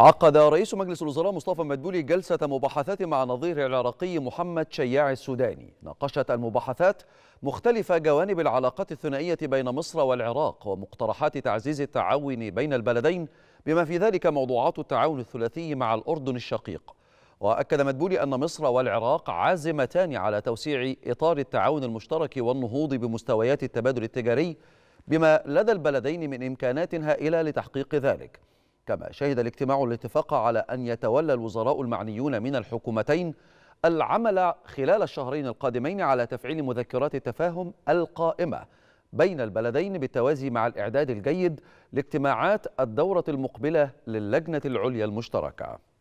عقد رئيس مجلس الوزراء مصطفى مدبولي جلسة مباحثات مع نظير العراقي محمد شياع السوداني ناقشت المباحثات مختلف جوانب العلاقات الثنائية بين مصر والعراق ومقترحات تعزيز التعاون بين البلدين بما في ذلك موضوعات التعاون الثلاثي مع الأردن الشقيق وأكد مدبولي أن مصر والعراق عازمتان على توسيع إطار التعاون المشترك والنهوض بمستويات التبادل التجاري بما لدى البلدين من إمكانات هائلة لتحقيق ذلك كما شهد الاجتماع الاتفاق على أن يتولى الوزراء المعنيون من الحكومتين العمل خلال الشهرين القادمين على تفعيل مذكرات التفاهم القائمة بين البلدين بالتوازي مع الإعداد الجيد لاجتماعات الدورة المقبلة للجنة العليا المشتركة